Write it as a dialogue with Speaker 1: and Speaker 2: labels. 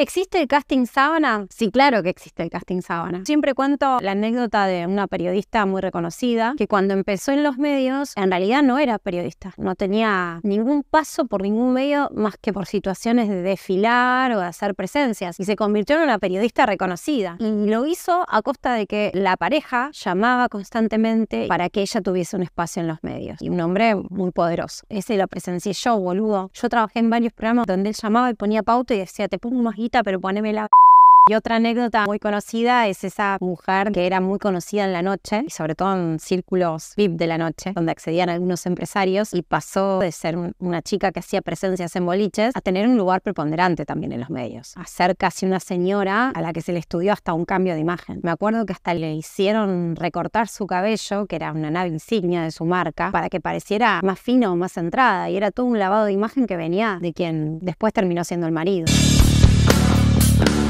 Speaker 1: ¿Existe el casting sábana? Sí, claro que existe el casting sábana. Siempre cuento la anécdota de una periodista muy reconocida que cuando empezó en los medios, en realidad no era periodista. No tenía ningún paso por ningún medio más que por situaciones de desfilar o de hacer presencias. Y se convirtió en una periodista reconocida. Y lo hizo a costa de que la pareja llamaba constantemente para que ella tuviese un espacio en los medios. Y un hombre muy poderoso. Ese lo presencié yo, boludo. Yo trabajé en varios programas donde él llamaba y ponía pauta y decía, te pongo más pero pero la Y otra anécdota muy conocida es esa mujer que era muy conocida en la noche, y sobre todo en círculos VIP de la noche, donde accedían algunos empresarios, y pasó de ser una chica que hacía presencias en boliches a tener un lugar preponderante también en los medios, a ser casi una señora a la que se le estudió hasta un cambio de imagen. Me acuerdo que hasta le hicieron recortar su cabello, que era una nave insignia de su marca, para que pareciera más fino, más centrada, y era todo un lavado de imagen que venía de quien después terminó siendo el marido. Thank you.